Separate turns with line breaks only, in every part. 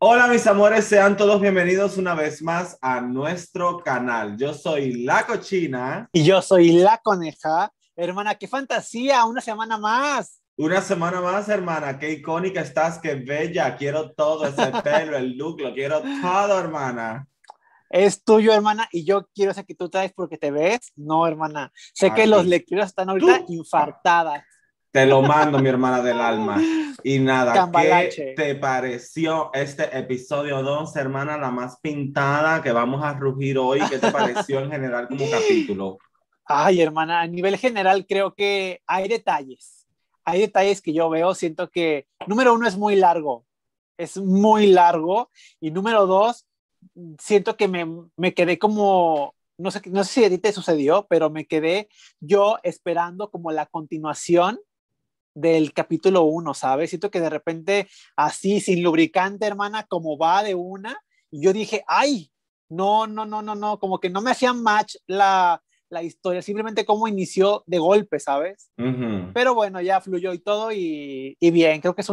Hola mis amores, sean todos bienvenidos una vez más a nuestro canal. Yo soy La Cochina. Y yo soy La Coneja.
Hermana, qué fantasía, una semana
más. Una semana más, hermana. Qué icónica estás, qué bella. Quiero todo ese pelo, el look, lo quiero
todo, hermana. Es tuyo, hermana, y yo quiero ese que tú traes porque te ves. No, hermana. Sé que los lectores están ahorita infartadas.
Te lo mando, mi hermana del alma. Y nada, ¿qué te pareció este episodio 12, hermana, la más pintada que vamos a rugir hoy? ¿Qué te pareció en general como capítulo?
Ay, hermana, a nivel general creo que hay detalles. Hay detalles que yo veo, siento que número uno es muy largo, es muy largo. Y número dos, siento que me, me quedé como no sé, no sé si a ti te sucedió, pero me quedé yo esperando como la continuación del capítulo uno, ¿sabes? Siento que de repente, así, sin lubricante, hermana, como va de una, y yo dije, ay, no, no, no, no, no, como que no me hacía match la, historia, simplemente como inició de golpe, ¿sabes? Pero bueno, ya fluyó y todo y, y bien, creo que es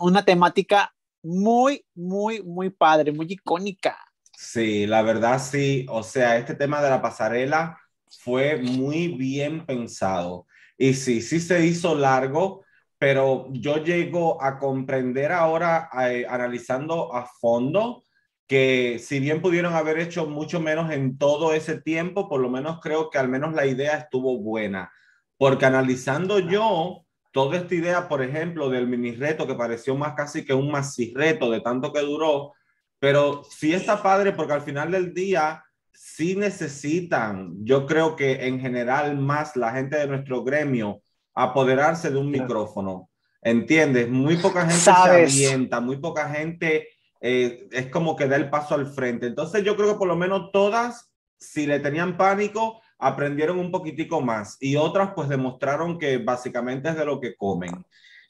una temática muy, muy, muy padre, muy icónica.
Sí, la verdad sí, o sea, este tema de la pasarela fue muy bien pensado. Y sí, sí se hizo largo, pero yo llego a comprender ahora, eh, analizando a fondo, que si bien pudieron haber hecho mucho menos en todo ese tiempo, por lo menos creo que al menos la idea estuvo buena, porque analizando yo toda esta idea, por ejemplo, del mini reto que pareció más casi que un reto de tanto que duró, pero sí está padre porque al final del día sí necesitan, yo creo que en general más la gente de nuestro gremio, apoderarse de un micrófono. ¿Entiendes? Muy poca gente se avienta, muy poca gente eh, es como que da el paso al frente. Entonces yo creo que por lo menos todas, si le tenían pánico, aprendieron un poquitico más y otras pues demostraron que básicamente es de lo que comen.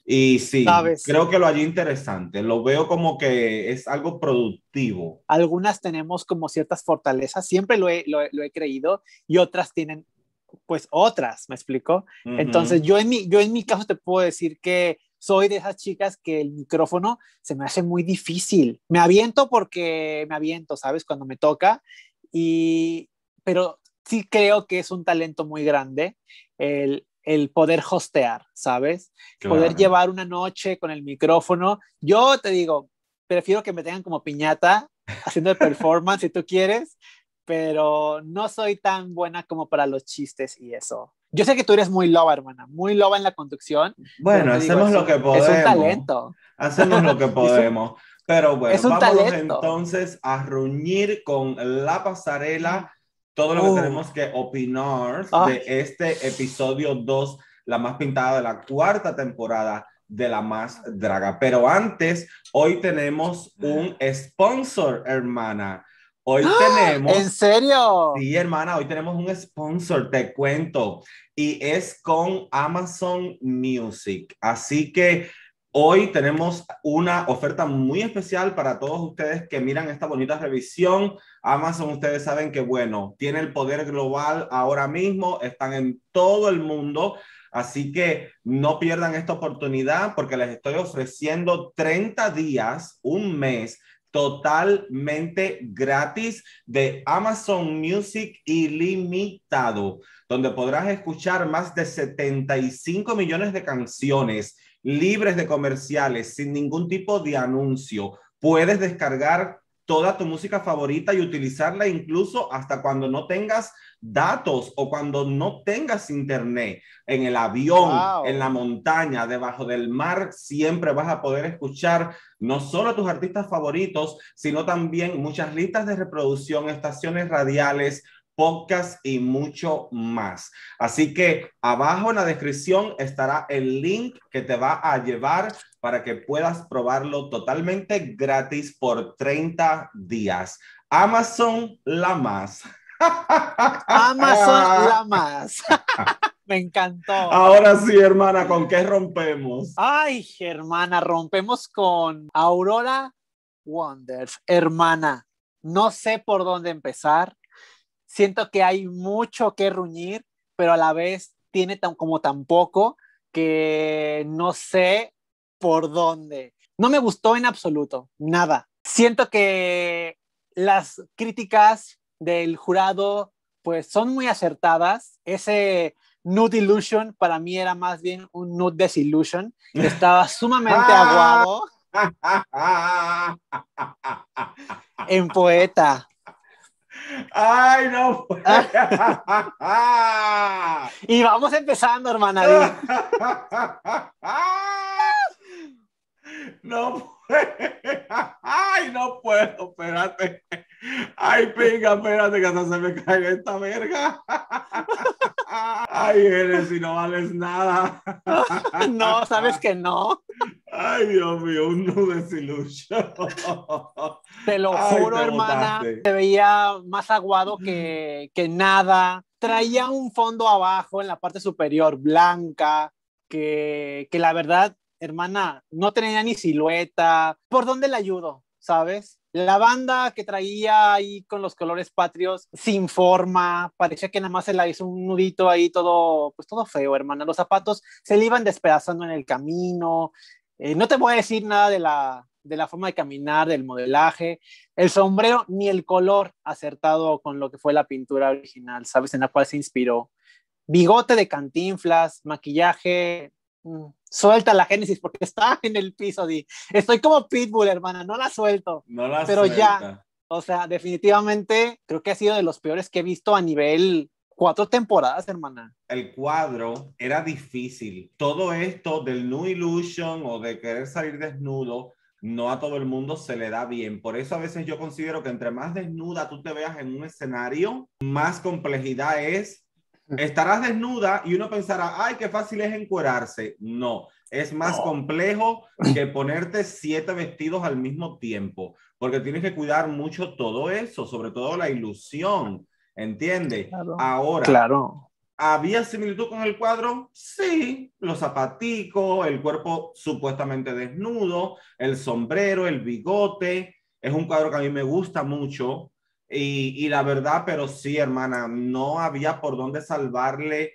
Y sí, creo que lo hay interesante, lo veo como que es
algo productivo. Algunas tenemos como ciertas fortalezas, siempre lo he, lo he creído, y otras tienen pues otras, ¿me explico? Entonces yo en, mi, yo en mi caso te puedo decir que soy de esas chicas que el micrófono se me hace muy difícil. Me aviento porque me aviento, ¿sabes? Cuando me toca. Y, pero sí creo que es un talento muy grande el, poder hostear, ¿sabes? Poder llevar una noche con el micrófono. Yo te digo, prefiero que me tengan como piñata haciendo el performance si tú quieres, pero no soy tan buena como para los chistes y eso. Yo sé que tú eres muy loba, hermana, muy loba en la conducción. Bueno, hacemos lo que podemos. Es un talento. Hacemos lo que podemos.
pero bueno, vamos entonces a reunir con la pasarela todo lo que uh. tenemos que opinar de este episodio 2, la más pintada de la cuarta temporada de la más draga. Pero antes, hoy tenemos un sponsor, hermana. Hoy ¡Ah! tenemos. ¿En serio? Sí, hermana, hoy tenemos un sponsor, te cuento. Y es con Amazon Music. Así que hoy tenemos una oferta muy especial para todos ustedes que miran esta bonita revisión. Amazon, ustedes saben que, bueno, tiene el poder global ahora mismo, están en todo el mundo. Así que no pierdan esta oportunidad porque les estoy ofreciendo 30 días, un mes totalmente gratis de Amazon Music ilimitado, donde podrás escuchar más de 75 millones de canciones libres de comerciales, sin ningún tipo de anuncio. Puedes descargar toda tu música favorita y utilizarla incluso hasta cuando no tengas datos o cuando no tengas internet en el avión, en la montaña, debajo del mar, siempre vas a poder escuchar no solo tus artistas favoritos, sino también muchas listas de reproducción, estaciones radiales, podcast y mucho más. Así que abajo en la descripción estará el link que te va a llevar para que puedas probarlo totalmente gratis por 30 días. Amazon la más.
Amazon ah. Lamas. Me encantó. Ahora sí,
hermana, ¿con qué
rompemos? Ay, hermana, rompemos con Aurora Wonders. Hermana, no sé por dónde empezar. Siento que hay mucho que ruñir, pero a la vez tiene tan, como tan poco que no sé por dónde. No me gustó en absoluto, nada. Siento que las críticas del jurado, pues son muy acertadas. Ese Nude Illusion para mí era más bien un Nude Desillusion, estaba sumamente ah. aguado. en poeta. Ay, no. y vamos empezando, hermana. no. Ay,
Venga, espérate que hasta se me caiga esta verga. Ay, eres y no vales nada.
No, sabes que no.
Ay, Dios mío, un nude desilusión.
Te lo juro, hermana. se Te veía más aguado que, que nada. Traía un fondo abajo en la parte superior blanca, que, que la verdad, hermana, no tenía ni silueta. ¿Por dónde la ayudo? ¿Sabes? La banda que traía ahí con los colores patrios, sin forma, parecía que nada más se la hizo un nudito ahí, todo, pues todo feo, hermana. Los zapatos se le iban despedazando en el camino. Eh, no te voy a decir nada de la, de la forma de caminar, del modelaje, el sombrero, ni el color acertado con lo que fue la pintura original, ¿sabes? En la cual se inspiró. Bigote de cantinflas, maquillaje, mm, suelta la Génesis porque está en el piso. Di. Estoy como Pitbull, hermana, no la suelto. No la Pero ya, o sea, definitivamente creo que ha sido de los peores que he visto a nivel cuatro temporadas, hermana.
El cuadro era difícil. Todo esto del New Illusion o de querer salir desnudo, no a todo el mundo se le da bien. Por eso a veces yo considero que entre más desnuda tú te veas en un escenario, más complejidad es Estarás desnuda y uno pensará, ay, qué fácil es encuerarse. No, es más complejo que ponerte siete vestidos al mismo tiempo, porque tienes que cuidar mucho todo eso, sobre todo la ilusión, ¿entiendes? Ahora, claro. ¿había similitud con el cuadro? Sí, los zapaticos, el cuerpo supuestamente desnudo, el sombrero, el bigote. Es un cuadro que a mí me gusta mucho, y, la verdad, pero sí, hermana, no había por dónde salvarle.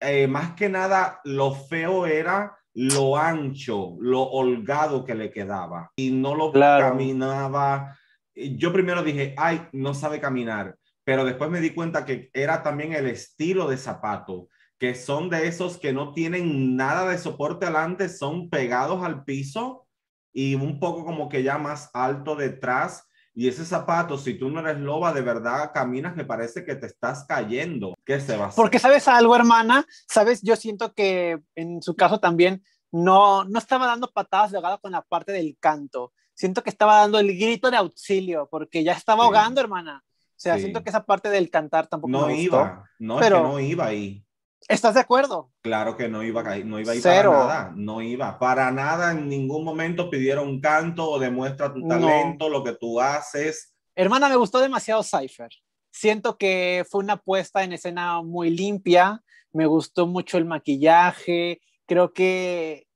Eh, más que nada, lo feo era lo ancho, lo holgado que le quedaba. Y no lo caminaba. Yo primero dije, ay, no sabe caminar. Pero después me di cuenta que era también el estilo de zapato que son de esos que no tienen nada de soporte adelante, son pegados al piso y un poco como que ya más alto detrás y ese zapato, si tú no eres loba, de verdad caminas me parece que te estás cayendo. ¿Qué se va a hacer? Porque
sabes algo, hermana, sabes, yo siento que en su caso también no, no estaba dando patadas de ahogada con la parte del canto. Siento que estaba dando el grito de auxilio, porque ya estaba ahogando, hermana. O sea, siento que esa parte del cantar tampoco no iba. no, pero... es que no
iba ahí.
¿Estás de acuerdo?
Claro que no iba, a no iba a ir para nada, no iba. Para nada, en ningún momento pidieron un canto o demuestra tu talento, lo que
tú haces. Hermana, me gustó demasiado Cypher. Siento que fue una puesta en escena muy limpia, me gustó mucho el maquillaje, creo que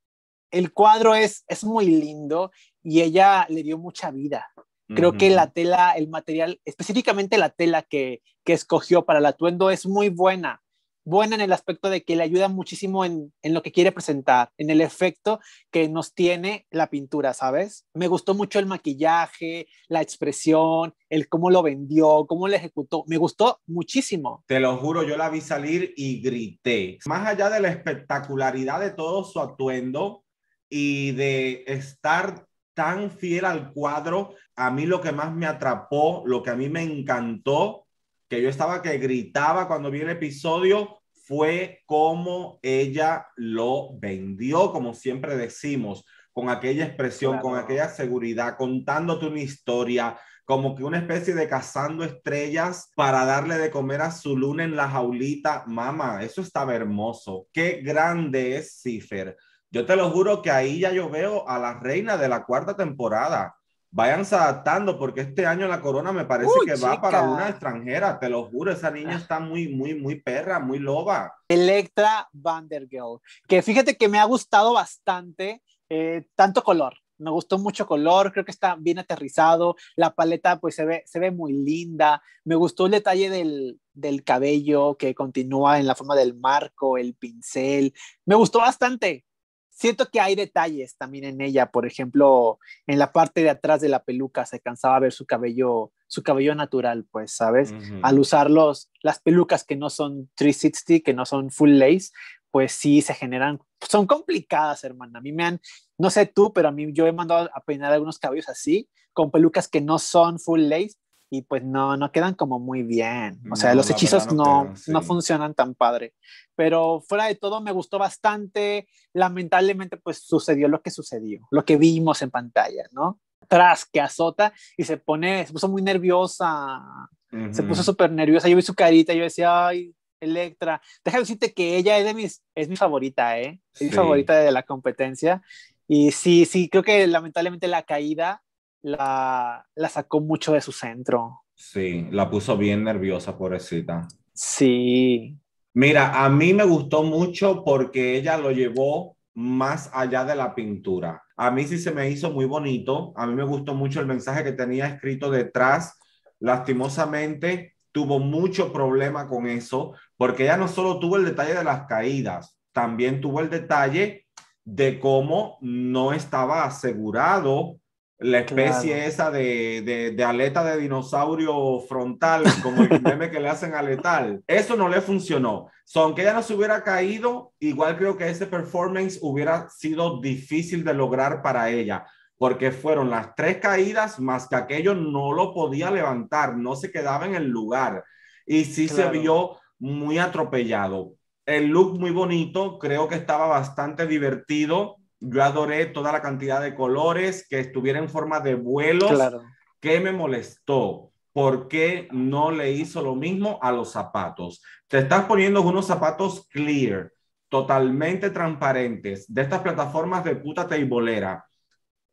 el cuadro es, es muy lindo y ella le dio mucha vida. Creo que la tela, el material, específicamente la tela que escogió para el atuendo es muy buena buena en el aspecto de que le ayuda muchísimo en, en, lo que quiere presentar, en el efecto que nos tiene la pintura, ¿sabes? Me gustó mucho el maquillaje, la expresión, el cómo lo vendió, cómo lo ejecutó. Me gustó muchísimo.
Te lo juro, yo la vi salir y grité. Más allá de la espectacularidad de todo su atuendo y de estar tan fiel al cuadro, a mí lo que más me atrapó, lo que a mí me encantó que yo estaba que gritaba cuando vi el episodio fue como ella lo vendió, como siempre decimos, con aquella expresión, con aquella seguridad, contándote una historia, como que una especie de cazando estrellas para darle de comer a su luna en la jaulita. Mamá, eso estaba hermoso. Qué grande es Cifer Yo te lo juro que ahí ya yo veo a la reina de la cuarta temporada vayan adaptando, porque este año la corona me parece que va para una extranjera, te lo juro, esa niña ah. está muy,
muy, muy perra, muy loba. Electra Vandergirl, que fíjate que me ha gustado bastante, eh, tanto color, me gustó mucho color, creo que está bien aterrizado, la paleta pues se ve, se ve muy linda, me gustó el detalle del, del cabello que continúa en la forma del marco, el pincel, me gustó bastante, siento que hay detalles también en ella, por ejemplo, en la parte de atrás de la peluca se cansaba ver su cabello, su cabello natural, pues, ¿sabes? Al usar las pelucas que no son 360, que no son full lace, pues sí se generan, son complicadas, hermana. A mí me han, no sé tú, pero a mí yo he mandado a peinar algunos cabellos así, con pelucas que no son full lace y pues no, no quedan como muy bien. O sea, los hechizos no, no, funcionan tan padre. Pero fuera de todo me gustó bastante. Lamentablemente pues sucedió lo que sucedió, lo que vimos en pantalla, ¿no? Tras que azota y se pone, se puso muy nerviosa, se puso súper nerviosa. Yo vi su carita, yo decía, ay, Electra, déjame decirte que ella es de mis, es mi favorita, ¿eh? Es mi favorita de la competencia. Y sí, sí, creo que lamentablemente la caída la, la sacó mucho de su centro.
Sí, la puso bien nerviosa, pobrecita. Sí. Mira, a mí me gustó mucho porque ella lo llevó más allá de la pintura. A mí sí se me hizo muy bonito, a mí me gustó mucho el mensaje que tenía escrito detrás. Lastimosamente, tuvo mucho problema con eso, porque ella no solo tuvo el detalle de las caídas, también tuvo el detalle de cómo no estaba asegurado la especie esa de, aleta de dinosaurio frontal, como el meme que le hacen a Letal. Eso no le funcionó. son aunque ella no se hubiera caído, igual creo que ese performance hubiera sido difícil de lograr para ella, porque fueron las tres caídas más que aquello no lo podía levantar, no se quedaba en el lugar. Y sí se vio muy atropellado. El look muy bonito, creo que estaba bastante divertido yo adoré toda la cantidad de colores, que estuviera en forma de vuelos. ...que ¿Qué me molestó? ¿Por qué no le hizo lo mismo a los zapatos? Te estás poniendo unos zapatos clear, totalmente transparentes, de estas plataformas de puta teibolera.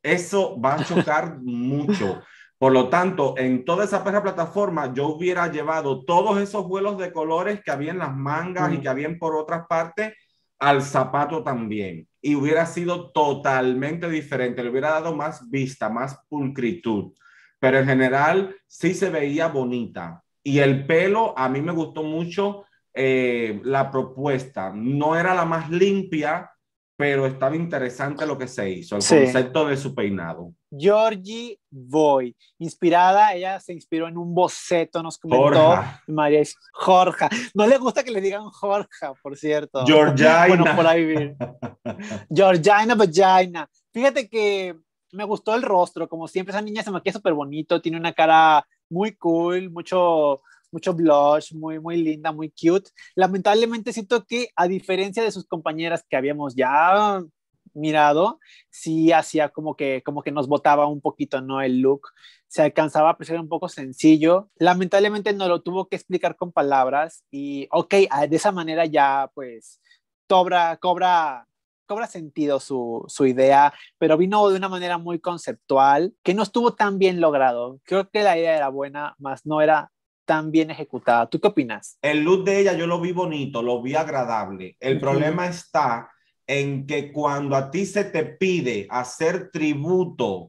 Eso va a chocar mucho. Por lo tanto, en toda esa plataforma yo hubiera llevado todos esos vuelos de colores que había en las mangas y mm. que habían por otras partes al zapato también y hubiera sido totalmente diferente, le hubiera dado más vista, más pulcritud, pero en general sí se veía bonita. Y el pelo, a mí me gustó mucho eh, la propuesta, no era la más limpia, pero estaba interesante lo que se hizo, el concepto de su peinado.
Georgie Boy, inspirada, ella se inspiró en un boceto, nos comentó Jorja. María Jorja. No le gusta que le digan Jorja, por cierto. Georgina. bueno, por ahí Georgina Vagina. Fíjate que me gustó el rostro, como siempre, esa niña se maquilla súper bonito, tiene una cara muy cool, mucho mucho blush, muy, muy linda, muy cute. Lamentablemente siento que a diferencia de sus compañeras que habíamos ya mirado, sí hacía como que, como que nos botaba un poquito, ¿no? El look se alcanzaba a apreciar un poco sencillo. Lamentablemente no lo tuvo que explicar con palabras y, ok, ah, de esa manera ya pues cobra, cobra cobra sentido su, su, idea, pero vino de una manera muy conceptual que no estuvo tan bien logrado. Creo que la idea era buena, más no era tan bien ejecutada. ¿Tú qué opinas? El look de ella yo lo vi bonito, lo vi agradable. El problema está en que cuando
a ti se te pide hacer tributo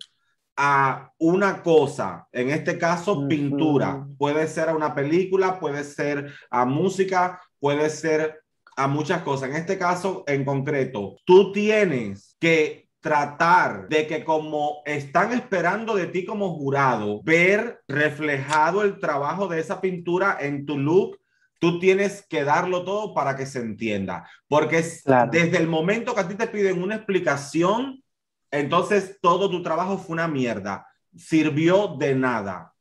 a una cosa, en este caso pintura, puede ser a una película, puede ser a música, puede ser a muchas cosas. En este caso en concreto, tú tienes que tratar de que como están esperando de ti como jurado, ver reflejado el trabajo de esa pintura en tu look, tú tienes que darlo todo para que se entienda. Porque desde el momento que a ti te piden una explicación, entonces todo tu trabajo fue una mierda, sirvió de nada.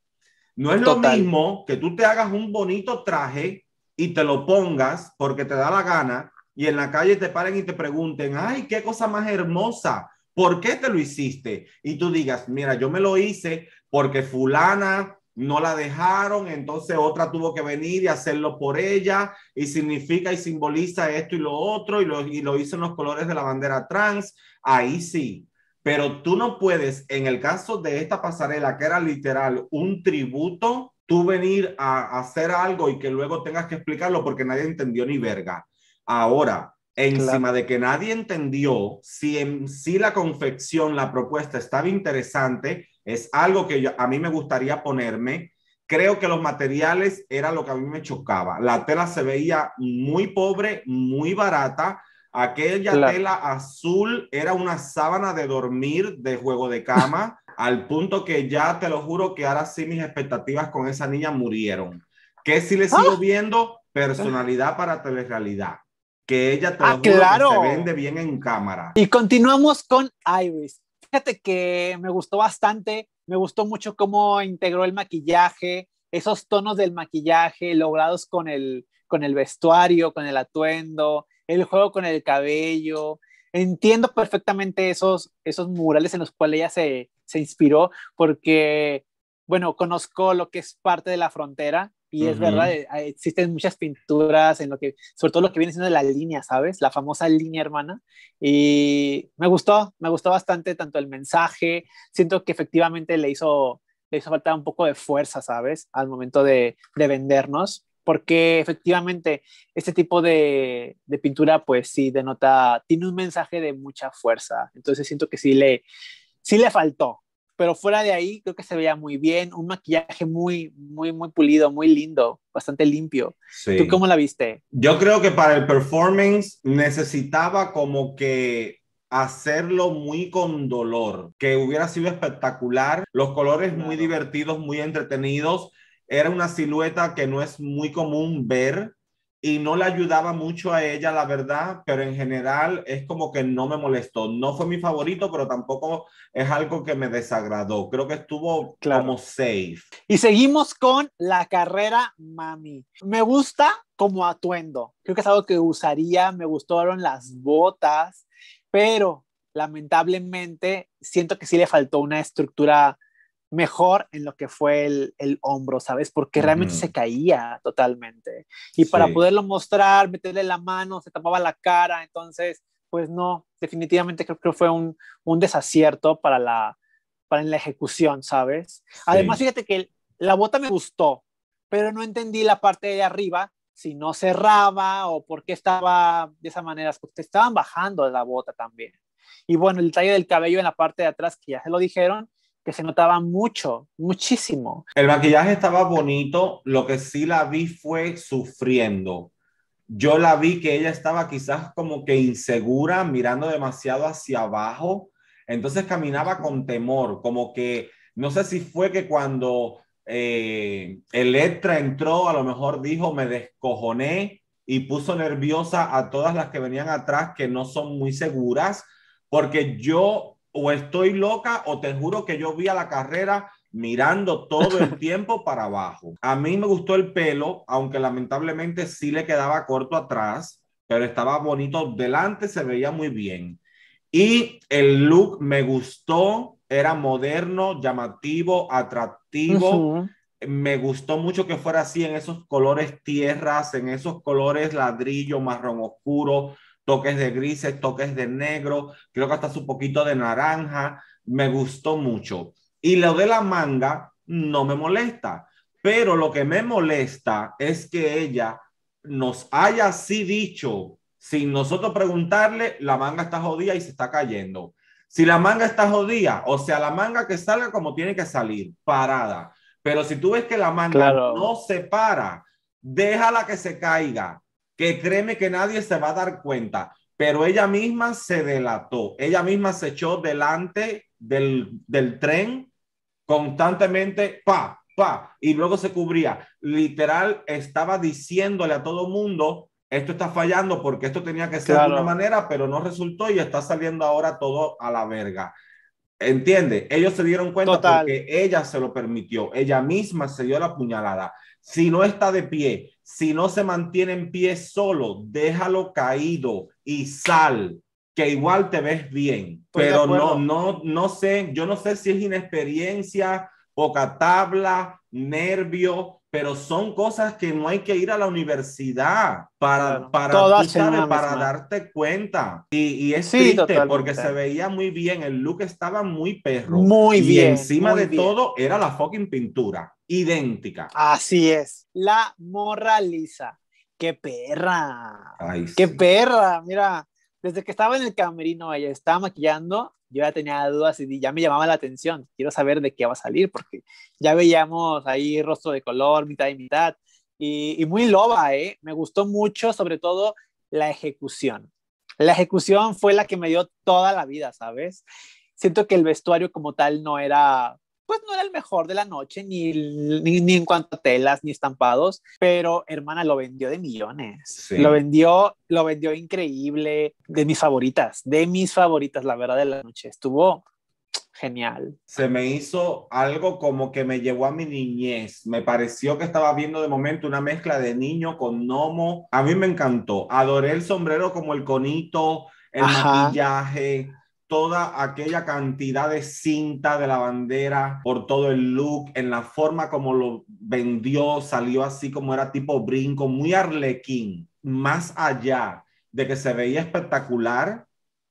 No es lo mismo que tú te hagas un bonito traje y te lo pongas porque te da la gana y en la calle te paren y te pregunten, ay, qué cosa más hermosa, por qué te lo hiciste y tú digas, mira, yo me lo hice porque fulana no la dejaron, entonces otra tuvo que venir y hacerlo por ella, y significa y simboliza esto y lo otro, y lo, y hizo en los colores de la bandera trans, ahí sí. Pero tú no puedes, en el caso de esta pasarela, que era literal un tributo, tú venir a hacer algo y que luego tengas que explicarlo porque nadie entendió ni verga. Ahora, encima de que nadie entendió si, si la confección, la propuesta estaba interesante, es algo que a mí me gustaría ponerme. Creo que los materiales era lo que a mí me chocaba. La tela se veía muy pobre, muy barata. Aquella tela azul era una sábana de dormir, de juego de cama, al punto que ya te lo juro que ahora sí mis expectativas con esa niña murieron. Que si le sigo ¡Ah! viendo ah. personalidad para telerrealidad que ella trabaja ah, se vende bien en cámara.
Y continuamos con Iris. Fíjate que me gustó bastante, me gustó mucho cómo integró el maquillaje, esos tonos del maquillaje logrados con el, con el vestuario, con el atuendo, el juego con el cabello. Entiendo perfectamente esos, esos murales en los cuales ella se, se inspiró, porque, bueno, conozco lo que es parte de la frontera, y es verdad, eh, existen muchas pinturas en lo que, sobre todo lo que viene siendo la línea, ¿sabes? La famosa línea hermana. Y me gustó, me gustó bastante tanto el mensaje. Siento que efectivamente le hizo, le hizo falta un poco de fuerza, ¿sabes? Al momento de, vendernos porque efectivamente este tipo de, de, pintura pues sí denota, tiene un mensaje de mucha fuerza, entonces siento que sí le, sí le faltó, pero fuera de ahí creo que se veía muy bien, un maquillaje muy, muy, muy pulido, muy lindo, bastante limpio. ¿Tú cómo la viste?
Yo creo que para el performance necesitaba como que hacerlo muy con dolor, que hubiera sido espectacular, los colores muy divertidos, muy entretenidos, era una silueta que no es muy común ver y no le ayudaba mucho a ella, la verdad, pero en general es como que no me molestó. No fue mi favorito, pero tampoco es algo que me desagradó. Creo que estuvo como safe.
Y seguimos con la carrera Mami. Me gusta como atuendo. Creo que es algo que usaría. Me gustaron las botas, pero lamentablemente siento que sí le faltó una estructura mejor en lo que fue el, hombro, ¿sabes? Porque realmente se caía totalmente. Y para poderlo mostrar, meterle la mano, se tapaba la cara, entonces, pues no, definitivamente creo que fue un, desacierto para la, para la ejecución, ¿sabes? Además, fíjate que la bota me gustó, pero no entendí la parte de arriba, si no cerraba o por qué estaba de esa manera, porque estaban bajando la bota también. Y bueno, el tallo del cabello en la parte de atrás, que ya se lo dijeron, que se notaba mucho, muchísimo.
El maquillaje estaba bonito, lo que sí la vi fue sufriendo. Yo la vi que ella estaba quizás como que insegura, mirando demasiado hacia abajo, entonces caminaba con temor, como que no sé si fue que cuando eh, Electra entró, a lo mejor dijo, me descojoné y puso nerviosa a todas las que venían atrás que no son muy seguras, porque yo o estoy loca o te juro que yo vi a la carrera mirando todo el tiempo para abajo. A mí me gustó el pelo, aunque lamentablemente sí le quedaba corto atrás, pero estaba bonito delante, se veía muy bien. Y el look me gustó, era moderno, llamativo, atractivo. Me gustó mucho que fuera así en esos colores tierras, en esos colores ladrillo, marrón oscuro, toques de grises, toques de negro, creo que hasta su poquito de naranja, me gustó mucho. Y lo de la manga no me molesta, pero lo que me molesta es que ella nos haya así dicho, sin nosotros preguntarle, la manga está jodida y se está cayendo. Si la manga está jodida, o sea, la manga que salga como tiene que salir, parada. Pero si tú ves que la manga no se para, déjala que se caiga que créeme que nadie se va a dar cuenta, pero ella misma se delató, ella misma se echó delante del, tren constantemente, pa, pa, y luego se cubría. Literal, estaba diciéndole a todo mundo, esto está fallando porque esto tenía que ser de una manera, pero no resultó y está saliendo ahora todo a la verga. ¿Entiende? Ellos se dieron cuenta porque ella se lo permitió, ella misma se dio la puñalada. Si no está de pie, si no se mantiene en pie solo, déjalo caído y sal, que igual te ves bien. pero no, no, no sé, yo no sé si es inexperiencia, poca tabla, nervio, pero son cosas que no hay que ir a la universidad para, para, para darte cuenta. Y, y es triste porque se veía muy bien, el look estaba muy perro. Muy bien. Y encima de todo era la fucking pintura, idéntica.
Así es, la moraliza. ¡Qué perra! ¡Qué perra! Mira, desde que estaba en el camerino ella estaba maquillando yo ya tenía dudas y ya me llamaba la atención, quiero saber de qué va a salir, porque ya veíamos ahí rostro de color, mitad y mitad, y, muy loba, ¿eh? Me gustó mucho, sobre todo, la ejecución. La ejecución fue la que me dio toda la vida, ¿sabes? Siento que el vestuario como tal no era pues no era el mejor de la noche, ni, ni, en cuanto a telas, ni estampados, pero hermana, lo vendió de millones. Lo vendió, lo vendió increíble, de mis favoritas, de mis favoritas, la verdad, de la noche. Estuvo genial.
Se me hizo algo como que me llevó a mi niñez. Me pareció que estaba viendo de momento una mezcla de niño con gnomo. A mí me encantó. Adoré el sombrero como el conito, el maquillaje toda aquella cantidad de cinta de la bandera, por todo el look, en la forma como lo vendió, salió así como era tipo brinco, muy arlequín. Más allá de que se veía espectacular,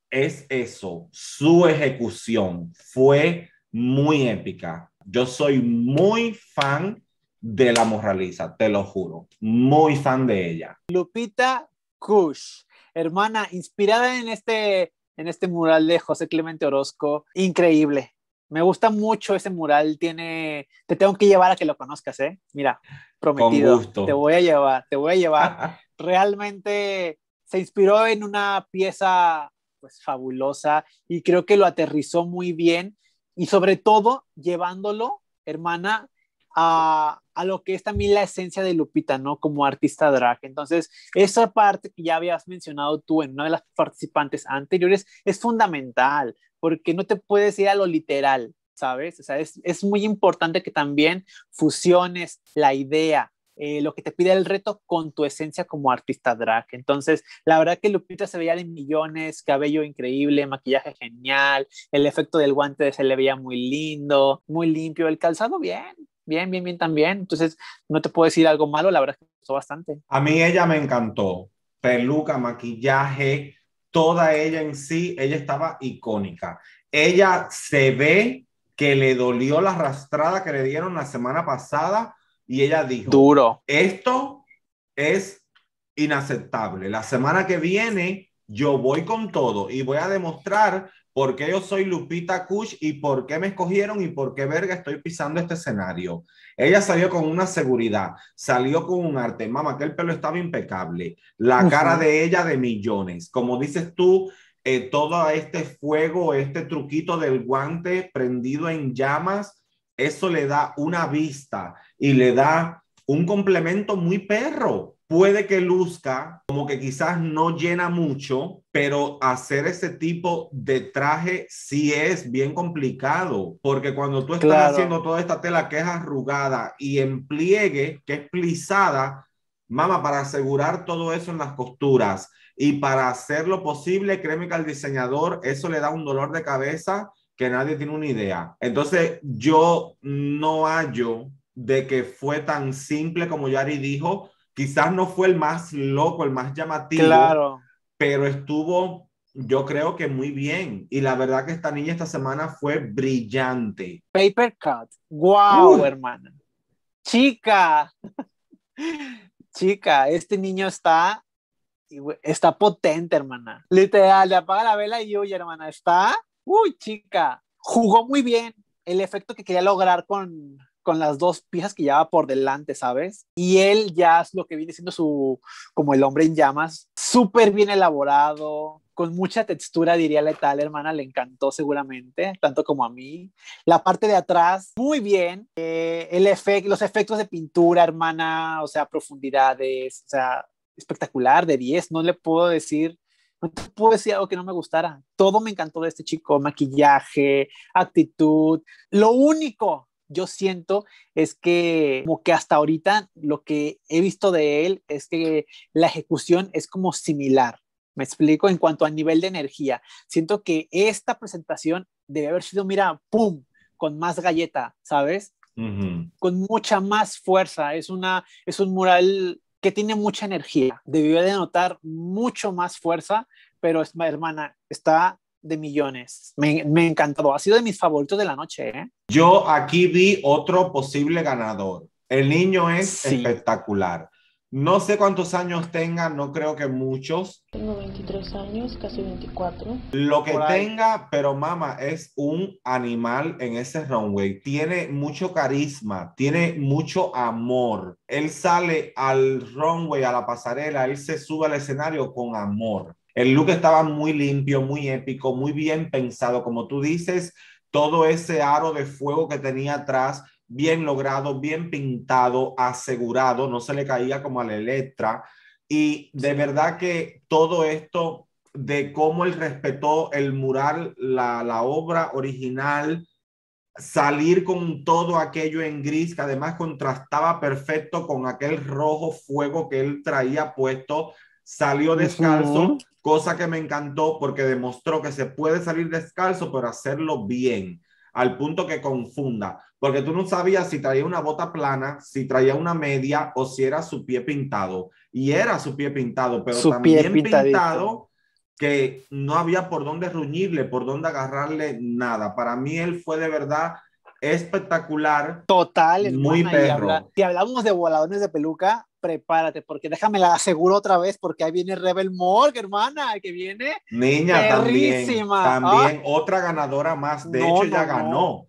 es eso, su ejecución fue muy épica. Yo soy muy
fan de la morraliza, te lo juro, muy fan de ella. Lupita Kush, hermana, inspirada en este en este mural de José Clemente Orozco, increíble. Me gusta mucho ese mural, tiene, te tengo que llevar a que lo conozcas, ¿eh? Mira, prometido, te voy a llevar, te voy a llevar. Realmente se inspiró en una pieza pues fabulosa y creo que lo aterrizó muy bien y sobre todo llevándolo, hermana, a, a lo que es también la esencia de Lupita, ¿no? Como artista drag. Entonces, esa parte que ya habías mencionado tú en una de las participantes anteriores es fundamental, porque no te puedes ir a lo literal, ¿sabes? O sea, es, muy importante que también fusiones la idea, eh, lo que te pide el reto con tu esencia como artista drag. Entonces, la verdad que Lupita se veía de millones, cabello increíble, maquillaje genial, el efecto del guante se le veía muy lindo, muy limpio, el calzado bien, bien, bien, bien también. Entonces, no te puedo decir algo malo, la verdad es que pasó bastante. A mí ella me
encantó. Peluca, maquillaje, toda ella en sí, ella estaba icónica. Ella se ve que le dolió la arrastrada que le dieron la semana pasada y ella dijo, duro, esto es inaceptable. La semana que viene yo voy con todo y voy a demostrar por qué yo soy Lupita Kush y por qué me escogieron y por qué verga estoy pisando este escenario. Ella salió con una seguridad, salió con un arte. Mamá, que el pelo estaba impecable. La cara de ella de millones. Como dices tú, eh, todo este fuego, este truquito del guante prendido en llamas, eso le da una vista y le da un complemento muy perro puede que luzca como que quizás no llena mucho, pero hacer ese tipo de traje sí es bien complicado, porque cuando tú estás haciendo toda esta tela que es arrugada y en pliegue, que es plisada, Mamá, para asegurar todo eso en las costuras y para hacer lo posible, créeme que al diseñador eso le da un dolor de cabeza que nadie tiene una idea. Entonces, yo no hallo de que fue tan simple como Yari dijo, quizás no fue el más loco, el más llamativo, pero estuvo, yo creo que muy bien. Y
la verdad que esta niña esta semana fue brillante. Paper Cut, wow, hermana. Chica, chica, este niño está, está potente, hermana. Literal, le apaga la vela y uy, hermana. Está, uy, chica, jugó muy bien el efecto que quería lograr con, con las dos piezas que llevaba por delante, ¿sabes? Y él ya es lo que viene siendo su, como el hombre en llamas, súper bien elaborado, con mucha textura, diría Letal, hermana, le encantó seguramente, tanto como a mí. La parte de atrás, muy bien. Eh, el efecto... los efectos de pintura, hermana, o sea, profundidades, o sea, espectacular, de 10, no le puedo decir no puedo decir algo que no me gustara. Todo me encantó de este chico, maquillaje, actitud. Lo único yo siento es que como que hasta ahorita lo que he visto de él es que la ejecución es como similar. Me explico en cuanto a nivel de energía. Siento que esta presentación debe haber sido, mira, ¡pum! con más galleta, ¿sabes? Con mucha más fuerza. Es, una, es un mural que tiene mucha energía. Debió de notar mucho más fuerza, pero es, mi hermana, está de millones. Me, me encantó. Ha sido de mis favoritos de la noche. ¿eh?
Yo aquí vi otro posible ganador. El niño es espectacular. No sé cuántos años tenga, no creo que muchos.
Tengo 23 años, casi 24. Lo que tenga,
pero mamá, es un animal en ese runway. Tiene mucho carisma, tiene mucho amor. Él sale al runway, a la pasarela, él se sube al escenario con amor. El look estaba muy limpio, muy épico, muy bien pensado, como tú dices, todo ese aro de fuego que tenía atrás, bien logrado, bien pintado, asegurado, no se le caía como a la letra Y de verdad que todo esto de cómo él respetó el mural, la, obra original, salir con todo aquello en gris, que además contrastaba perfecto con aquel rojo fuego que él traía puesto, salió descalzo, cosa que me encantó porque demostró que se puede salir descalzo, pero hacerlo bien, al punto que confunda, porque tú no sabías si traía una bota plana, si traía una media o si era su pie pintado. Y era su pie pintado, pero su también pintado que no había por dónde ruñirle, por dónde
agarrarle nada. Para mí él fue de verdad espectacular. Total, es muy perro. si hablamos de voladores de peluca, prepárate, porque déjame la aseguro otra vez, porque ahí viene Rebel Morgue, hermana, que viene.
Niña, perrísima. también. También, ah. otra ganadora más. De hecho, ya ganó.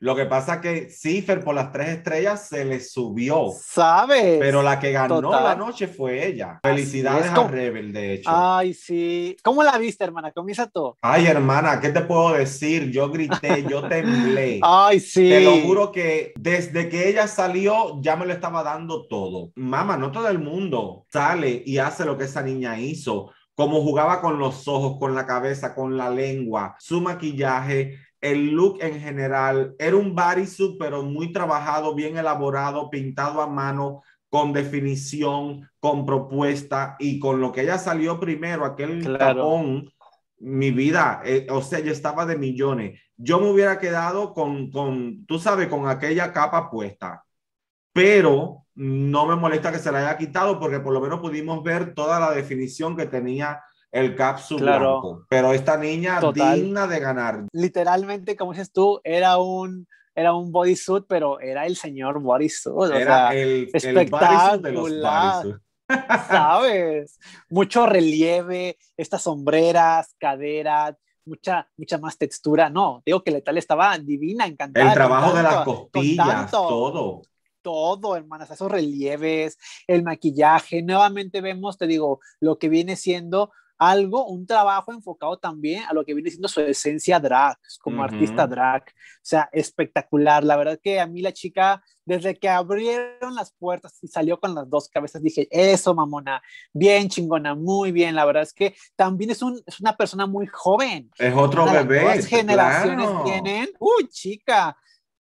Lo que pasa que Cipher por las tres estrellas se le subió. ¿Sabes? Pero la que ganó la
noche fue ella. Felicidades a
Rebel, de hecho. Ay,
sí. ¿Cómo la viste, hermana? Comienza todo.
Ay, hermana, ¿qué te puedo decir? Yo grité, yo temblé. Ay, sí. Te lo juro que desde que ella salió, ya me lo estaba dando todo. Mamá, no todo el mundo sale y hace lo que esa niña hizo. Como jugaba con los ojos, con la cabeza, con la lengua, su maquillaje el look en general. Era un bodysuit, pero muy trabajado, bien elaborado, pintado a mano, con definición, con propuesta y con lo que ella salió primero, aquel mi vida, eh, o sea, yo estaba de millones. Yo me hubiera quedado con, con, tú sabes, con aquella capa puesta, pero no me molesta que se la haya quitado porque por lo menos pudimos ver toda
la definición que tenía el cápsula. Pero esta niña digna de ganar. Literalmente, como dices tú, era un era un bodysuit, pero era el señor bodysuit. Era el, espectacular. ¿Sabes? Mucho relieve, estas sombreras, caderas, mucha, mucha más textura. No, digo que letal estaba divina, encantada. El trabajo de las costillas, todo. Todo, hermanas, esos relieves, el maquillaje. Nuevamente vemos, te digo, lo que viene siendo algo, un trabajo enfocado también a lo que viene siendo su esencia drag, como artista drag. O sea, espectacular. La verdad que a mí la chica, desde que abrieron las puertas y salió con las dos cabezas, dije, eso, mamona, bien chingona, muy bien. La verdad es que también es, es una persona muy joven. Es otro bebé. generaciones tienen, uy, chica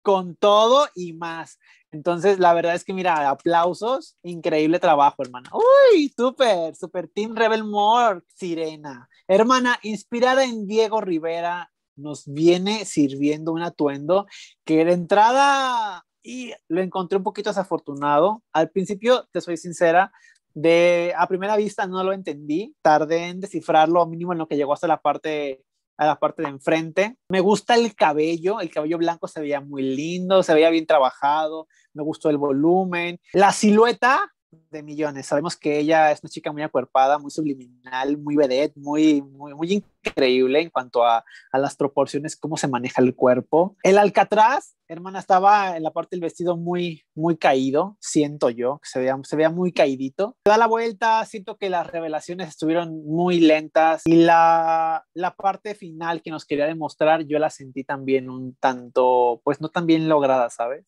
con todo y más. Entonces, la verdad es que, mira, aplausos, increíble trabajo, hermana. Uy, súper, súper Team Rebel More, Sirena. Hermana, inspirada en Diego Rivera, nos viene sirviendo un atuendo que de entrada y lo encontré un poquito desafortunado. Al principio, te soy sincera, de a primera vista no lo entendí, tardé en descifrarlo, mínimo en lo que llegó hasta la parte a la parte de enfrente. Me gusta el cabello, el cabello blanco se veía muy lindo, se veía bien trabajado, me gustó el volumen. La silueta de millones. Sabemos que ella es una chica muy acuerpada, muy subliminal, muy vedette, muy, muy, muy increíble en cuanto a, a, las proporciones, cómo se maneja el cuerpo. El Alcatraz, hermana, estaba en la parte del vestido muy, muy caído, siento yo, que se veía, se muy caídito. da la vuelta, siento que las revelaciones estuvieron muy lentas y la, la parte final que nos quería demostrar, yo la sentí también un tanto, pues no tan bien lograda, ¿sabes?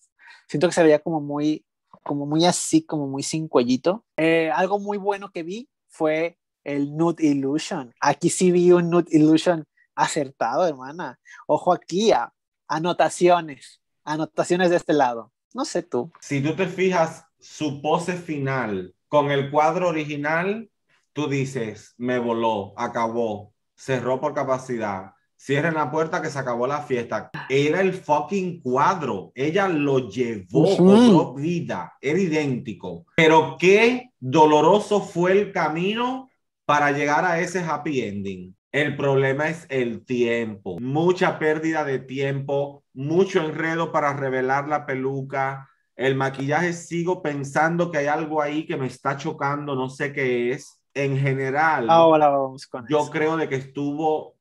Siento que se veía como muy como muy así, como muy sin cuellito. Eh, algo muy bueno que vi fue el Nude Illusion. Aquí sí vi un Nude Illusion acertado, hermana. Ojo aquí a anotaciones, anotaciones de este lado. No sé tú. Si tú te fijas, su pose final con el cuadro original,
tú dices, me voló, acabó, cerró por capacidad, Cierren la puerta que se acabó la fiesta. Era el fucking cuadro. Ella lo llevó, con vida. Era idéntico. Pero qué doloroso fue el camino para llegar a ese happy ending. El problema es el tiempo. Mucha pérdida de tiempo, mucho enredo para revelar la peluca. El maquillaje sigo pensando que hay algo ahí que me está chocando, no sé qué es. En general, Ahora vamos con yo creo de que estuvo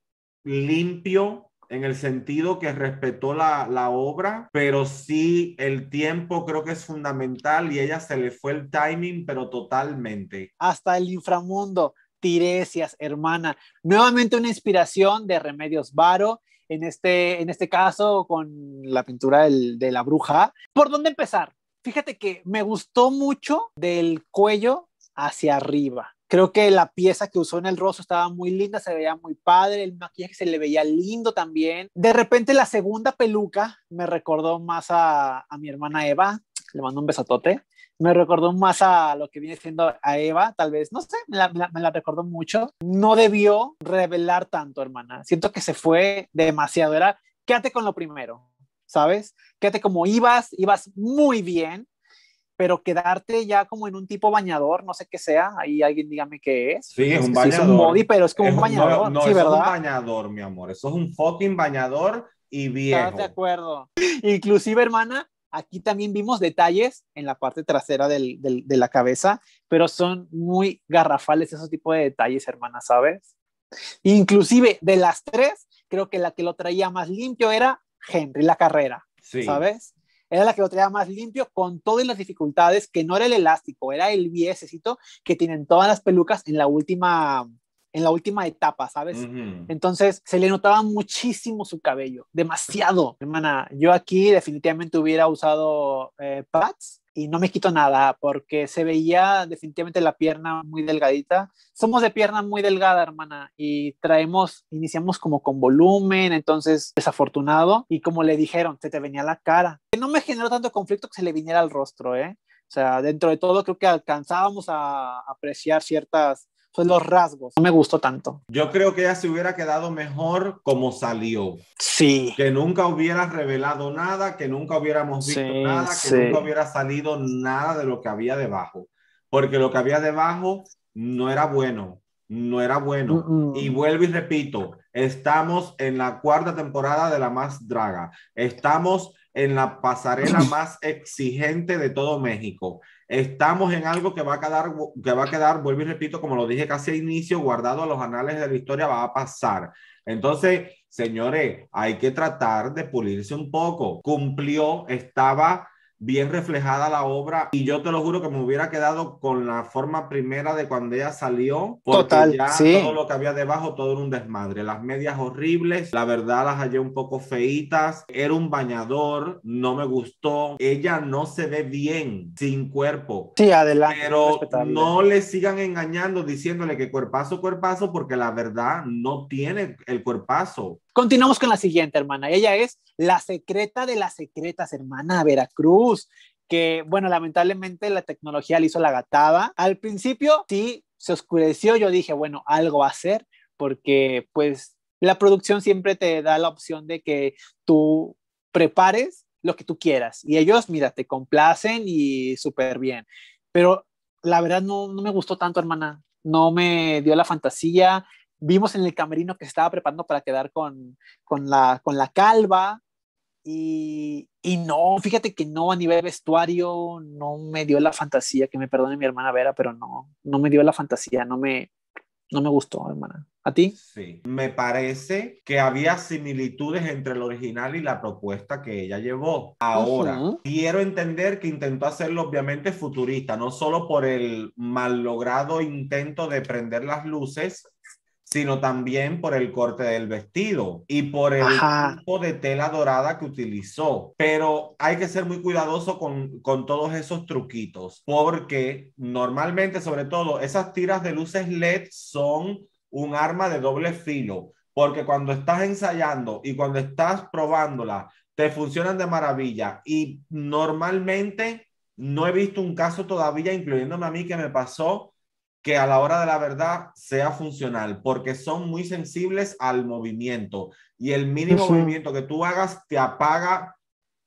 limpio en el sentido que respetó la, obra, pero sí el tiempo creo
que es fundamental y ella se le fue el timing, pero totalmente. Hasta el inframundo, Tiresias, hermana. Nuevamente una inspiración de Remedios Varo, en este, en este caso con la pintura de la bruja. ¿Por dónde empezar? Fíjate que me gustó mucho del cuello hacia arriba Creo que la pieza que usó en el rostro estaba muy linda, se veía muy padre, el maquillaje se le veía lindo también. De repente la segunda peluca me recordó más a, mi hermana Eva, le mando un besotote. Me recordó más a lo que viene siendo a Eva, tal vez, no sé, me la, me la recordó mucho. No debió revelar tanto, hermana. Siento que se fue demasiado. Era, quédate con lo primero, ¿sabes? Quédate como ibas, ibas muy bien, pero quedarte ya como en un tipo bañador, no sé qué sea, ahí alguien dígame qué es. Sí, es un bañador. es un pero es como un bañador. sí, ¿verdad? es un
bañador, mi amor. Eso es un fucking
bañador y viejo. Estás de acuerdo. Inclusive, hermana, aquí también vimos detalles en la parte trasera del, del, de la cabeza, pero son muy garrafales esos tipos de detalles, hermana, ¿sabes? Inclusive, de las tres, creo que la que lo traía más limpio era Henry La Carrera, sí. ¿sabes? era la que lo traía más limpio con todas las dificultades, que no era el elástico, era el viejecito que tienen todas las pelucas en la última en la última etapa, ¿sabes? Entonces se le notaba muchísimo su cabello, demasiado, hermana. Yo aquí definitivamente hubiera usado eh, pads y no me quito nada porque se veía definitivamente la pierna muy delgadita. Somos de pierna muy delgada, hermana, y traemos, iniciamos como con volumen, entonces desafortunado. Y como le dijeron, se te venía la cara. Que no me generó tanto conflicto que se le viniera al rostro, ¿eh? O sea, dentro de todo creo que alcanzábamos a apreciar ciertas los rasgos. No me gustó tanto.
Yo creo que ya se hubiera quedado mejor como salió. Sí. Que nunca hubiera revelado nada, que nunca hubiéramos visto nada, que nunca hubiera salido nada de lo que había debajo. Porque lo que había debajo no era bueno. No era bueno. Y vuelvo y repito, estamos en la cuarta temporada de La Más Draga. Estamos en la pasarela más exigente de todo México. Estamos en algo que va a quedar, que va a quedar, vuelvo y repito, como lo dije casi al inicio, guardado a los anales de la historia, va a pasar. Entonces, señores, hay que tratar de pulirse un poco. Cumplió, estaba bien reflejada la obra y yo te lo juro que me hubiera quedado con la forma primera de cuando ella salió porque Total, ya todo lo que había debajo todo era un desmadre las medias horribles la verdad las hallé un poco feitas era un bañador no me gustó ella no se ve bien sin cuerpo sí adelante pero no le sigan engañando diciéndole
que cuerpazo cuerpazo porque la verdad no tiene el cuerpazo Continuamos con la siguiente, hermana. Ella es la secreta de las secretas, hermana Veracruz, que, bueno, lamentablemente la tecnología le hizo la gatada. Al principio sí se oscureció, yo dije, bueno, algo va a ser, porque pues la producción siempre te da la opción de que tú prepares lo que tú quieras y ellos, mira, te complacen y súper bien. Pero la verdad no, no me gustó tanto, hermana. No me dio la fantasía, vimos en el camerino que se estaba preparando para quedar con, con, la, con la calva. Y, y, no, fíjate que no, a nivel vestuario, no me dio la fantasía, que me perdone mi hermana Vera, pero no, no me dio la fantasía, no me, no me gustó, hermana. ¿A ti? Sí, me parece que había similitudes
entre el original y la propuesta que ella llevó. Ahora, quiero entender que intentó hacerlo obviamente futurista, no solo por el mal logrado intento de prender las luces, sino también por el corte del vestido y por el tipo de tela dorada que utilizó. Pero hay que ser muy cuidadoso con, con todos esos truquitos, porque normalmente, sobre todo, esas tiras de luces LED son un arma de doble filo, porque cuando estás ensayando y cuando estás probándola, te funcionan de maravilla y normalmente no he visto un caso todavía, incluyéndome a mí, que me pasó que a la hora de la verdad sea funcional, porque son muy sensibles al movimiento y el mínimo movimiento que tú hagas te apaga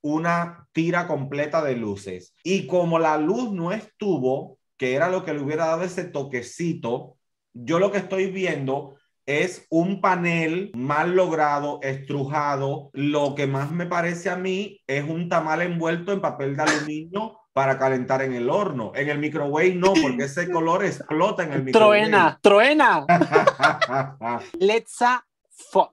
una tira completa de luces. Y como la luz no estuvo, que era lo que le hubiera dado ese toquecito, yo lo que estoy viendo es un panel mal logrado, estrujado. Lo que más me parece a mí es un tamal envuelto en papel de aluminio para calentar en el horno. En el microwave no, porque ese color explota en el microwave. Truena,
truena. Letza Fox.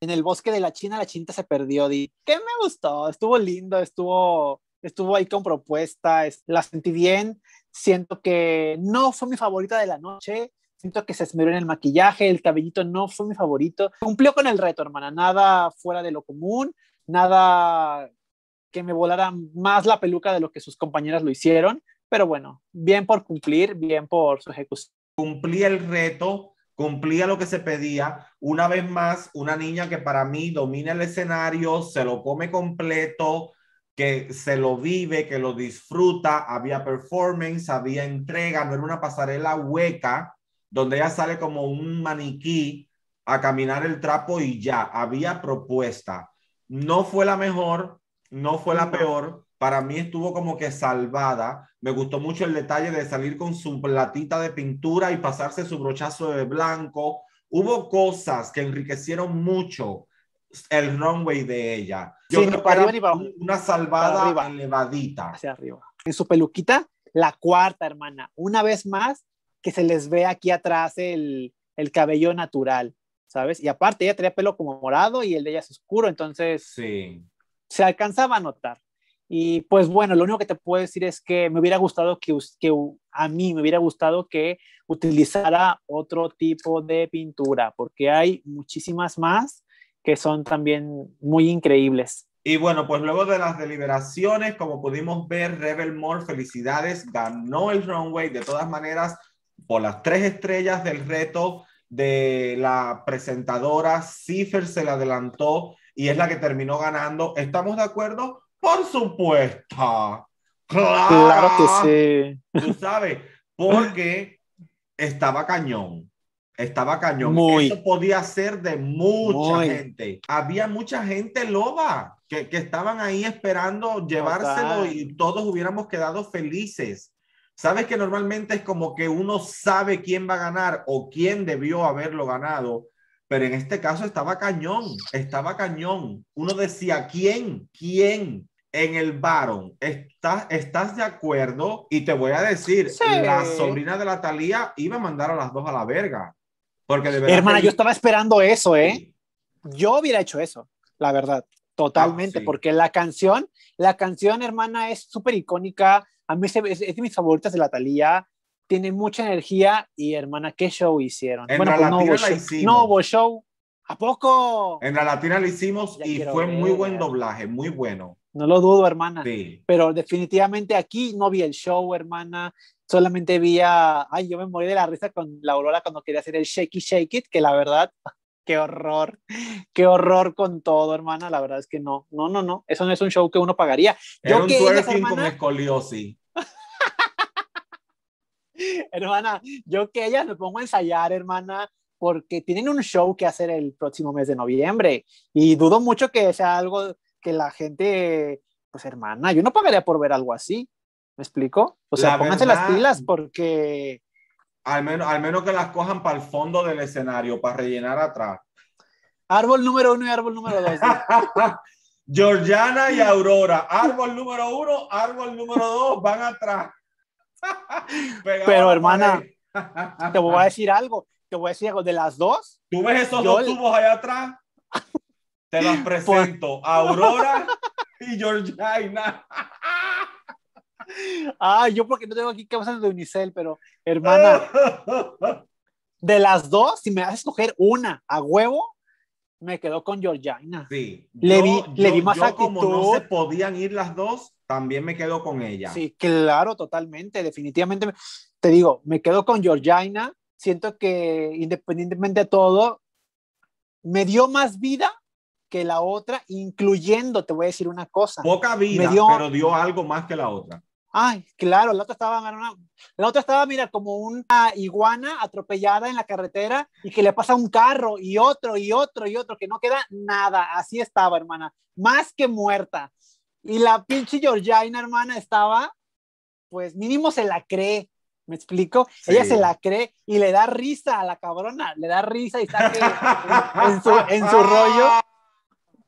En el bosque de la China, la chinta se perdió. ¿qué me gustó? Estuvo lindo, estuvo, estuvo ahí con propuestas, la sentí bien. Siento que no fue mi favorita de la noche. Siento que se esmeró en el maquillaje, el cabellito no fue mi favorito. Cumplió con el reto, hermana. Nada fuera de lo común, nada que me volara más la peluca de lo que sus compañeras lo hicieron, pero bueno, bien por cumplir, bien por su ejecución. Cumplí el reto, cumplía lo que se pedía. Una vez más, una niña que para mí domina
el escenario, se lo come completo, que se lo vive, que lo disfruta. Había performance, había entrega, no era una pasarela hueca donde ella sale como un maniquí a caminar el trapo y ya, había propuesta. No fue la mejor, no fue la peor. Para mí estuvo como que salvada. Me gustó mucho el detalle de salir con su platita de pintura y pasarse su brochazo de blanco. Hubo cosas que enriquecieron mucho el
runway de ella. Yo creo que una salvada elevadita. Hacia arriba. En su peluquita, la cuarta, hermana. Una vez más, que se les ve aquí atrás el, el cabello natural, ¿sabes? Y aparte, ella tenía pelo como morado y el de ella es oscuro, entonces. Sí se alcanzaba a notar. Y pues bueno, lo único que te puedo decir es que me hubiera gustado que, a mí me hubiera gustado que utilizara otro tipo de pintura, porque hay muchísimas más que son también muy increíbles. Y bueno,
pues luego de las deliberaciones, como pudimos ver, Rebel Moore felicidades, ganó el runway de todas maneras por las tres estrellas del reto de la presentadora. Cipher se le adelantó y es la que terminó ganando. ¿Estamos de acuerdo? Por supuesto. Claro, que sí. Tú sabes, porque estaba cañón. Estaba cañón. Eso podía ser de mucha gente. Había mucha gente loba que, que estaban ahí esperando llevárselo y todos hubiéramos quedado felices. Sabes que normalmente es como que uno sabe quién va a ganar o quién debió haberlo ganado, pero en este caso estaba cañón, estaba cañón. Uno decía, ¿quién? ¿Quién? En el varón ¿estás, estás de acuerdo? Y te voy a decir, la sobrina de la talía iba a mandar a las dos a la verga. Porque de verdad Hermana, yo
estaba esperando eso, ¿eh? Yo hubiera hecho eso, la verdad, totalmente, porque la canción, la canción, hermana, es súper icónica. A mí es, es, de mis favoritas de la talía tiene mucha energía y hermana, ¿qué show hicieron? En no, hubo pues, show, hicimos.
no show. ¿A poco? En la latina lo hicimos
y fue muy buen doblaje, muy bueno. No lo dudo, hermana. Pero definitivamente aquí no vi el show, hermana. Solamente vi Ay, yo me morí de la risa con la Aurora cuando quería hacer el Shakey Shake It, que la verdad, qué horror, qué horror con todo, hermana. La verdad es que no, no, no, no. Eso no es un show que uno pagaría. Era yo un que twerking hermana, yo que ellas me pongo a ensayar, hermana, porque tienen un show que hacer el próximo mes de noviembre y dudo mucho que sea algo que la gente, pues hermana, yo no pagaría por ver algo así. ¿Me explico? O sea, pónganse las pilas porque... Al menos, al menos que las
cojan para el fondo del escenario, para rellenar atrás. Árbol número uno y árbol número dos. Georgiana y Aurora, árbol número uno, árbol número dos,
van atrás. Pero hermana, te voy a decir algo, te voy a decir algo, de las dos. ¿Tú ves esos dos tubos allá atrás? Te los
presento,
Aurora y Georgina. Ah, yo porque no tengo aquí camisas de Unicel, pero hermana, de las dos, si me haces a escoger una a huevo, me quedo con Georgina. Sí. Le di vi, le vi más yo actitud. Como no se podían ir las dos, también me quedo con ella. Sí, claro, totalmente, definitivamente. Te digo, me quedo con Georgina. Siento que independientemente de todo, me dio más vida que la otra, incluyendo, te voy a decir una cosa. Poca vida, pero dio
algo más que la otra.
Ay, claro, la otra estaba, la otra estaba, mira, como una iguana atropellada en la carretera y que le pasa un carro y otro y otro y otro, que no queda nada. Así estaba, hermana, más que muerta. Y la pinche Georgina, hermana, estaba, pues mínimo se la cree, ¿me explico? Ella se la cree y le da risa a la cabrona, le da risa y está en, su, en su rollo,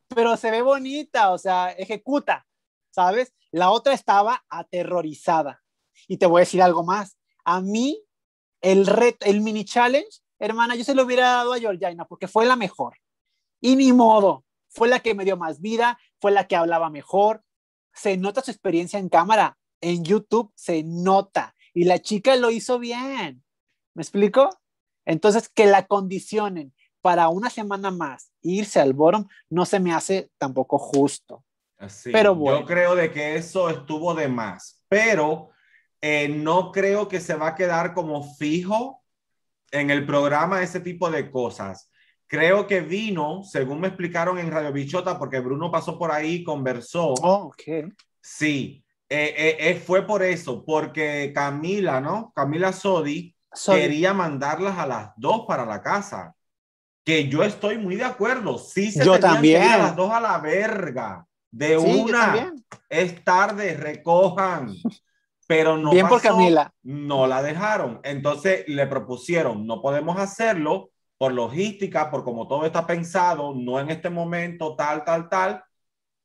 pero se ve bonita, o sea, ejecuta, ¿sabes? La otra estaba aterrorizada. Y te voy a decir algo más. A mí, el reto, el mini challenge, hermana, yo se lo hubiera dado a Georgina porque fue la mejor. Y ni modo, fue la que me dio más vida, fue la que hablaba mejor, se nota su experiencia en cámara, en YouTube se nota y la chica lo hizo bien. ¿Me explico? Entonces, que la condicionen para una semana más irse al bórum, no se me hace tampoco justo.
Así, pero bueno. Yo creo de que eso estuvo de más, pero eh, no creo que se va a quedar como fijo en el programa ese tipo de cosas. Creo que vino, según me explicaron en Radio Bichota, porque Bruno pasó por ahí, y conversó. Oh, sí, eh, eh, eh, fue por eso, porque Camila, ¿no? Camila Sodi quería mandarlas a las dos para la casa. Que yo estoy muy de acuerdo. Sí, se yo también. a las dos a la verga. De una. Es tarde, recojan. Pero no. Camila. No la dejaron. Entonces le propusieron, no podemos hacerlo por logística, por como todo está pensado, no en este momento, tal, tal, tal,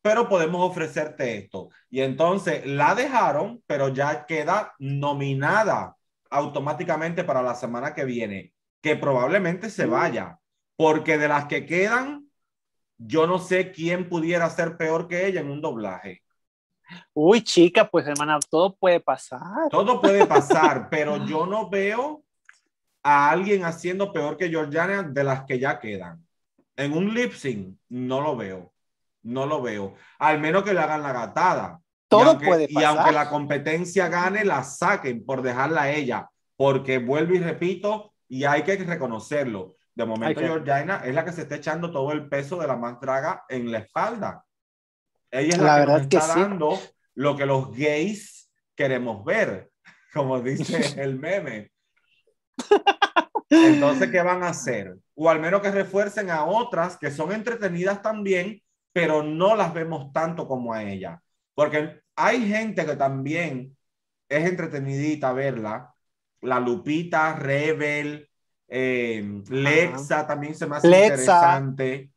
pero podemos ofrecerte esto. Y entonces la dejaron, pero ya queda nominada automáticamente para la semana que viene, que probablemente se mm. vaya, porque de las que quedan, yo no sé quién pudiera ser peor que ella en un doblaje. Uy, chica, pues hermana, todo puede pasar. Todo puede pasar, pero yo no veo a alguien haciendo peor que Georgiana de las que ya quedan. En un lip sync, no lo veo. No lo veo. Al menos que le hagan la gatada. Todo puede pasar. Y aunque la competencia gane, la saquen por dejarla a ella. Porque vuelvo y repito, y hay que reconocerlo. De momento, Georgiana es la que se está echando todo el peso de la más draga en la espalda. Ella es la, que está lo que los gays queremos ver, como dice el meme. Entonces, ¿qué van a hacer? O al menos que refuercen a otras que son entretenidas también, pero no las vemos tanto como a ella. Porque hay gente que también es entretenidita verla. La Lupita, Rebel, eh, Lexa también se me hace interesante.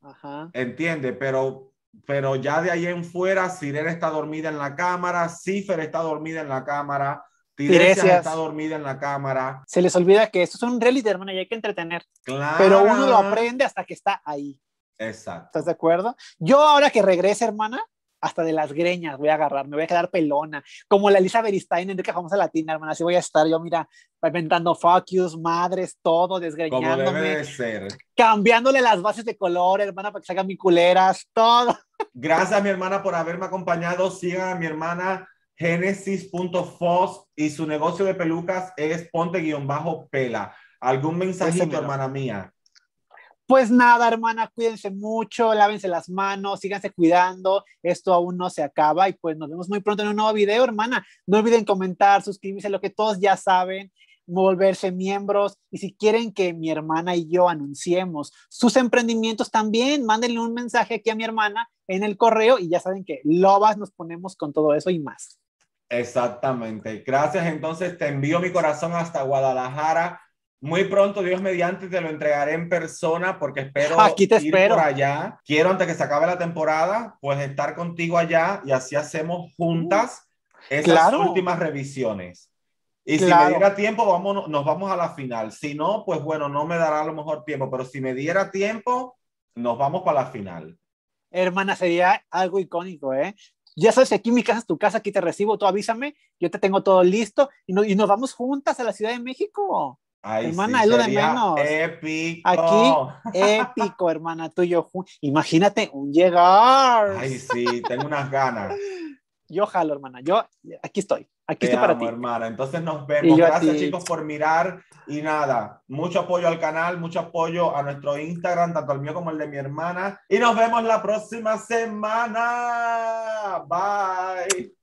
¿Entiende? Pero, pero ya de ahí en fuera, Sirena está dormida en la cámara, Cifer está dormida en
la cámara gracias está dormida en la cámara. Se les olvida que esto es un reality, hermano, y hay que entretener. Claro. Pero uno lo aprende hasta que está ahí. Exacto. ¿Estás de acuerdo? Yo ahora que regrese, hermana, hasta de las greñas voy a agarrar, me voy a quedar pelona, como la Elizabeth Stein, Enrique Famosa Latina, hermana, así voy a estar yo, mira, inventando fuck yous, madres, todo, desgreñándome. de ser. Cambiándole las bases de color, hermana, para que salgan mi culeras,
todo. Gracias, mi hermana, por haberme acompañado. Sigan a mi hermana Genesis.fos y su negocio de pelucas es ponte-pela. ¿Algún mensajito,
pues hermana mía? Pues nada, hermana, cuídense mucho, lávense las manos, síganse cuidando, esto aún no se acaba y pues nos vemos muy pronto en un nuevo video, hermana. No olviden comentar, suscribirse, lo que todos ya saben volverse miembros y si quieren que mi hermana y yo anunciemos sus emprendimientos también, mándenle un mensaje aquí a mi hermana en el correo y ya saben que lobas nos ponemos con todo eso y más. Exactamente. Gracias. Entonces te envío mi corazón hasta Guadalajara. Muy pronto, Dios
mediante, te lo entregaré en persona porque espero Aquí te ir espero. por allá. Quiero antes que se acabe la temporada, pues estar contigo allá y así hacemos juntas uh, esas últimas revisiones. Y si me diera tiempo, vamos, nos vamos a la final. Si no, pues bueno, no
me dará a lo mejor tiempo, pero si me diera tiempo, nos vamos para la final. Hermana, sería algo icónico, ¿eh? ya sabes aquí mi casa es tu casa, aquí te recibo, tú avísame, yo te tengo todo listo y, nos vamos juntas a la Ciudad de México. hermana, es lo de menos.
Épico. Aquí,
épico, hermana, tú y yo. Imagínate un llegar. Ay, sí, tengo unas ganas. Yo jalo, hermana, yo aquí estoy.
Aquí está para ti. hermana. Entonces nos vemos. Gracias, chicos, por mirar. Y nada, mucho apoyo al canal, mucho apoyo a nuestro Instagram, tanto el mío como el de mi hermana. Y nos vemos la próxima semana. Bye.